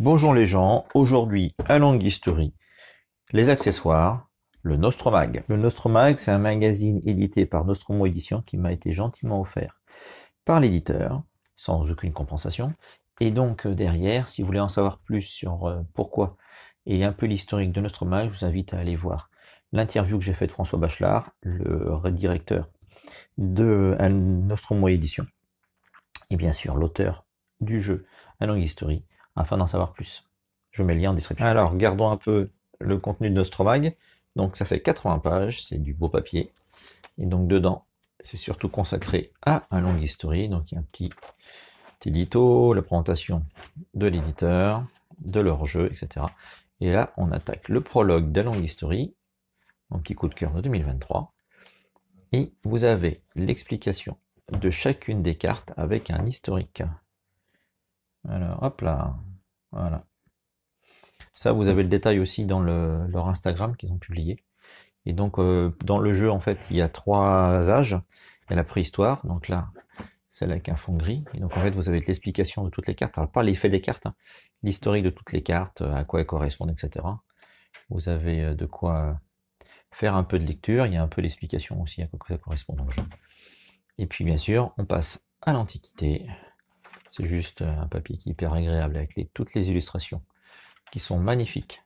Bonjour les gens, aujourd'hui à longue history, les accessoires, le Nostromag. Le Nostromag, c'est un magazine édité par Nostromo Edition qui m'a été gentiment offert par l'éditeur, sans aucune compensation. Et donc euh, derrière, si vous voulez en savoir plus sur euh, pourquoi et un peu l'historique de Nostromag, je vous invite à aller voir l'interview que j'ai faite de François Bachelard, le directeur de euh, Nostromo Édition, et bien sûr l'auteur du jeu à longue history, afin d'en savoir plus. Je mets le lien en description. Alors, gardons un peu le contenu de Nostromag. Donc, ça fait 80 pages, c'est du beau papier. Et donc, dedans, c'est surtout consacré à un long history. Donc, il y a un petit, édito, la présentation de l'éditeur, de leur jeu, etc. Et là, on attaque le prologue de la longue history, Un petit coup de cœur de 2023. Et vous avez l'explication de chacune des cartes avec un historique. Alors, hop là, voilà. Ça, vous avez le détail aussi dans leur Instagram qu'ils ont publié. Et donc, euh, dans le jeu, en fait, il y a trois âges. Il y a la préhistoire, donc là, celle avec un fond gris. Et donc, en fait, vous avez l'explication de toutes les cartes. Alors, pas l'effet des cartes, hein. l'historique de toutes les cartes, à quoi elles correspondent, etc. Vous avez euh, de quoi faire un peu de lecture. Il y a un peu l'explication aussi à quoi ça correspond dans le jeu. Et puis, bien sûr, on passe à l'Antiquité. C'est juste euh, un papier qui est hyper agréable avec toutes les illustrations qui sont magnifiques.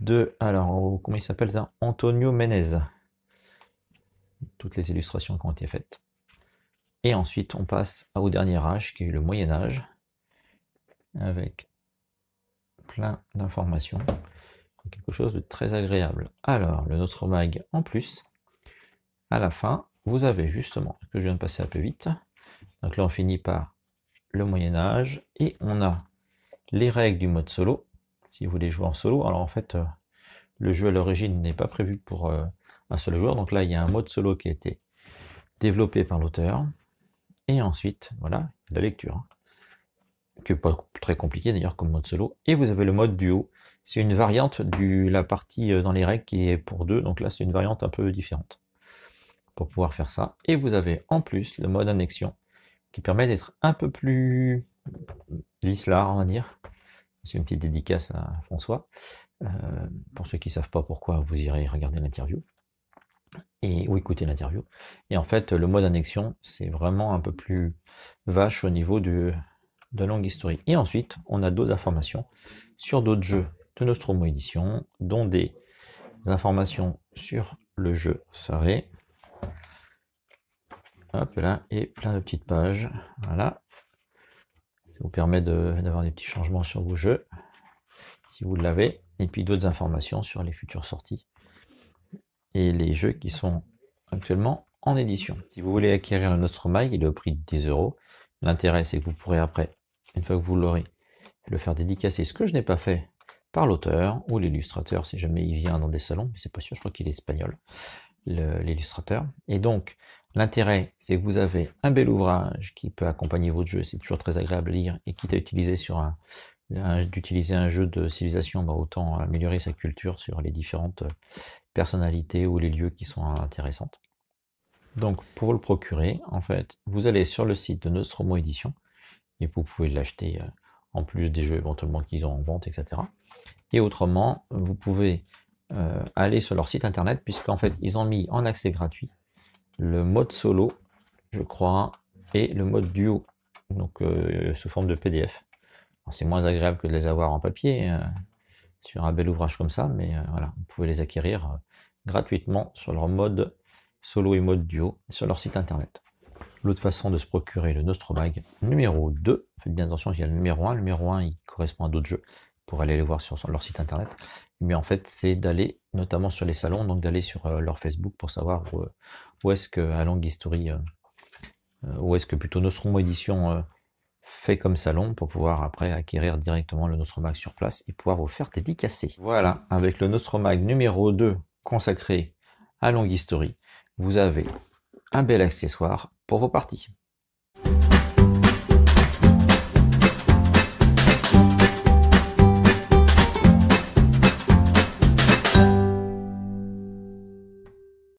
De, alors, oh, comment il s'appelle ça Antonio Menez. Toutes les illustrations qui ont été faites. Et ensuite, on passe au dernier âge, qui est le Moyen Âge, avec plein d'informations. Quelque chose de très agréable. Alors, le notre mag en plus, à la fin, vous avez justement, que je viens de passer un peu vite. Donc là, on finit par le Moyen Âge, et on a les règles du mode solo, si vous voulez jouer en solo. Alors en fait, euh, le jeu à l'origine n'est pas prévu pour euh, un seul joueur, donc là il y a un mode solo qui a été développé par l'auteur. Et ensuite, voilà, la lecture, qui hein. que pas très compliqué d'ailleurs comme mode solo. Et vous avez le mode duo, c'est une variante de la partie euh, dans les règles qui est pour deux, donc là c'est une variante un peu différente pour pouvoir faire ça. Et vous avez en plus le mode annexion, qui permet d'être un peu plus lisse là, on va dire. C'est une petite dédicace à François. Euh, pour ceux qui ne savent pas pourquoi, vous irez regarder l'interview et ou écouter l'interview. Et en fait, le mode annexion, c'est vraiment un peu plus vache au niveau de de longue historique. Et ensuite, on a d'autres informations sur d'autres jeux de Nostromo Edition, dont des informations sur le jeu Saré, Hop là, et plein de petites pages. Voilà. Ça vous permet d'avoir des petits changements sur vos jeux, si vous l'avez. Et puis d'autres informations sur les futures sorties et les jeux qui sont actuellement en édition. Si vous voulez acquérir le Nostromag, il est au prix de 10 euros. L'intérêt, c'est que vous pourrez après, une fois que vous l'aurez, le faire dédicacer, ce que je n'ai pas fait par l'auteur ou l'illustrateur, si jamais il vient dans des salons, mais c'est pas sûr, je crois qu'il est espagnol, l'illustrateur. Et donc, L'intérêt, c'est que vous avez un bel ouvrage qui peut accompagner votre jeu, c'est toujours très agréable à lire, et quitte à utiliser sur un, d'utiliser un jeu de civilisation, bah, autant améliorer sa culture sur les différentes euh, personnalités ou les lieux qui sont intéressants. Donc pour le procurer, en fait, vous allez sur le site de Nostromo Édition, et vous pouvez l'acheter euh, en plus des jeux éventuellement qu'ils ont en vente, etc. Et autrement, vous pouvez euh, aller sur leur site internet, puisqu'en fait, ils ont mis en accès gratuit le mode solo, je crois, et le mode duo, donc euh, sous forme de PDF. C'est moins agréable que de les avoir en papier euh, sur un bel ouvrage comme ça, mais euh, voilà, vous pouvez les acquérir gratuitement sur leur mode solo et mode duo sur leur site internet. L'autre façon de se procurer le nostromag numéro 2, faites bien attention, il y a le numéro 1. Le numéro 1, il correspond à d'autres jeux pour aller les voir sur leur site internet. Mais en fait, c'est d'aller notamment sur les salons, donc d'aller sur euh, leur Facebook pour savoir où, euh, est-ce que à longue History, euh, où est-ce que plutôt Nostromo Édition fait comme salon pour pouvoir après acquérir directement le Nostromag sur place et pouvoir vous faire dédicacer. Voilà, avec le Nostromag numéro 2 consacré à longue History, vous avez un bel accessoire pour vos parties.